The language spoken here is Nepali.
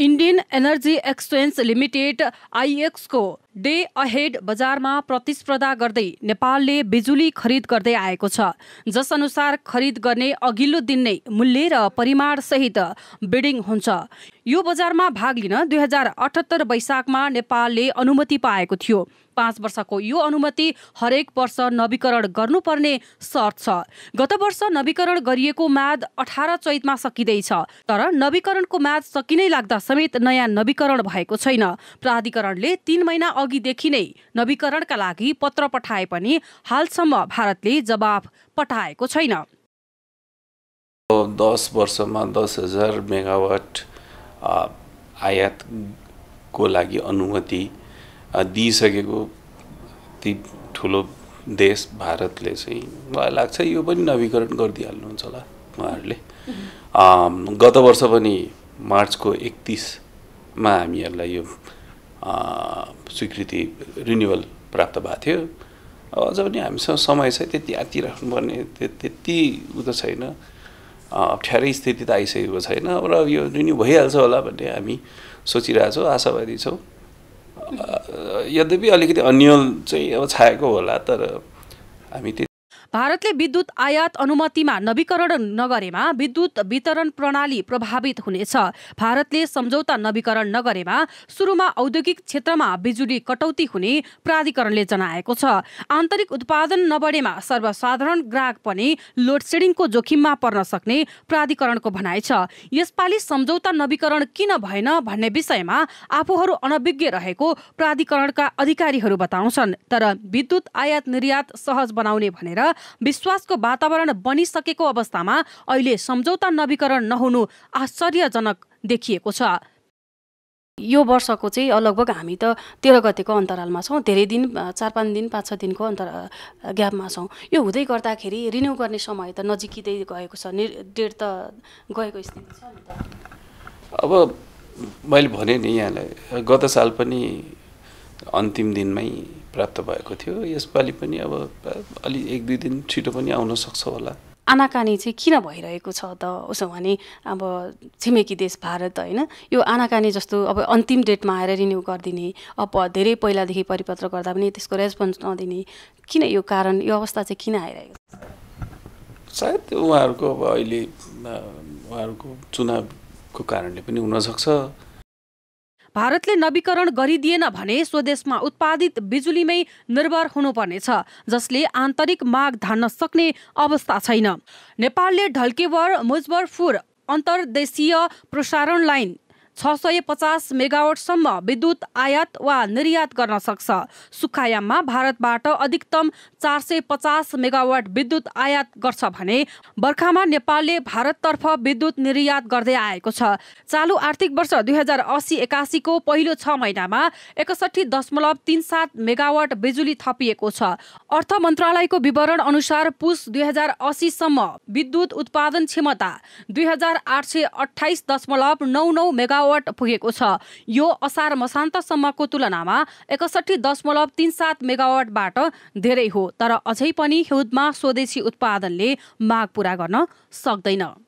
इन्डियन एनर्जी एक्सचेन्ज लिमिटेड आइएक्सको डे अहेड बजारमा प्रतिस्पर्धा गर्दै नेपालले बिजुली खरिद गर्दै आएको छ जसअनुसार खरिद गर्ने अघिल्लो दिन नै मूल्य र परिमाणसहित बिडिङ हुन्छ यो बजारमा भाग लिन दुई हजार अठहत्तर वैशाखमा नेपालले अनुमति पाएको थियो पाँच वर्षको यो अनुमति हरेक वर्ष नवीकरण गर्नुपर्ने सर्त छ गत वर्ष नवीकरण गरिएको म्याद अठार चैतमा सकिँदैछ तर नवीकरणको म्याद सकिनै लाग्दा समेत नयाँ नवीकरण भएको छैन प्राधिकरणले तीन महिना अघिदेखि नै नवीकरणका लागि पत्र पठाए पनि हालसम्म भारतले जवाफ पठाएको छैन दस वर्षमा दस हजार मेगावाट आयातको लागि अनुमति दिइसकेको ती ठुलो देश भारतले चाहिँ मलाई लाग्छ यो पनि नवीकरण गरिदिइहाल्नुहुन्छ होला उहाँहरूले गत वर्ष पनि मार्चको एकतिसमा हामीहरूलाई यो स्वीकृति रिन्युवल प्राप्त भएको थियो अझ पनि हामीसँग समय छ त्यति आत्तिराख्नुपर्ने त्यति उ त छैन अप्ठ्यारै स्थिति त आइसकेको छैन र यो रिन्यू भइहाल्छ होला भन्ने हामी सोचिरहेछौँ आशावादी छौँ यद्यपि अलिकति अन्यल चाहिँ अब छाएको होला तर हामी भारतले विद्युत आयात अनुमतिमा नवीकरण नगरेमा विद्युत वितरण प्रणाली प्रभावित हुनेछ भारतले सम्झौता नवीकरण नगरेमा सुरुमा औद्योगिक क्षेत्रमा बिजुली कटौती हुने प्राधिकरणले जनाएको छ आन्तरिक उत्पादन नबढेमा सर्वसाधारण ग्राहक पनि लोडसेडिङको जोखिममा पर्न सक्ने प्राधिकरणको भनाइ छ यसपालि सम्झौता नवीकरण किन भएन भन्ने विषयमा आफूहरू अनभिज्ञ रहेको प्राधिकरणका अधिकारीहरू बताउँछन् तर विद्युत आयात निर्यात सहज बनाउने भनेर विश्वासको वातावरण बनिसकेको अवस्थामा अहिले सम्झौता नवीकरण नहुनु आश्चर्यजनक देखिएको छ यो वर्षको चाहिँ लगभग हामी त तेह्र गतेको अन्तरालमा छौँ धेरै दिन चार पाँच दिन पाँच छ दिनको अन्तर ग्यापमा छौँ यो हुँदै गर्दाखेरि रिन्यू गर्ने समय त नजिकिँदै गएको छ नि डेढ त गएको स्थिति छ अब मैले भने नि यहाँलाई गत साल पनि अन्तिम दिनमै प्राप्त भएको थियो यसपालि पनि अब अलि एक दुई दिन छिटो पनि आउन सक्छ होला आनाकानी चाहिँ किन भइरहेको छ त उसो भने अब छिमेकी देश भारत होइन यो आनाकानी जस्तो अब अन्तिम डेटमा आएर रिन्यू गरिदिने अब धेरै पहिलादेखि परिपत्र गर्दा पनि त्यसको रेस्पोन्स नदिने किन यो कारण यो अवस्था चाहिँ किन आइरहेको छ सायद उहाँहरूको अब अहिले उहाँहरूको चुनावको कारणले पनि हुनसक्छ भारतले नवीकरण गरिदिएन भने स्वदेशमा उत्पादित बिजुलीमै निर्भर हुनुपर्नेछ जसले आन्तरिक माग धान्न सक्ने अवस्था छैन नेपालले ढल्केवर मुजबरफुर अन्तर्देशीय प्रसारण लाइन छ सय पचास मेगावटसम्म विद्युत आयात वा निर्यात गर्न सक्छ सुक्खायाममा भारतबाट अधिकतम चार सय पचास मेगावाट विद्युत आयात गर्छ भने बर्खामा नेपालले भारततर्फ विद्युत निर्यात गर्दै आएको छ चालु आर्थिक वर्ष दुई हजार असी एकासीको पहिलो छ महिनामा एकसठी दशमलव तिन सात मेगावाट बिजुली थपिएको छ अर्थ मन्त्रालयको विवरण अनुसार पुस दुई हजार असीसम्म विद्युत उत्पादन क्षमता दुई हजार आठ सय अठाइस दशमलव नौ नौ मेगा मेगावाट पुगेको छ यो असार मसान्तसम्मको तुलनामा एकसठी दशमलव तिन सात मेगावाटबाट धेरै हो तर अझै पनि हिउँदमा स्वदेशी उत्पादनले माग पूरा गर्न सक्दैन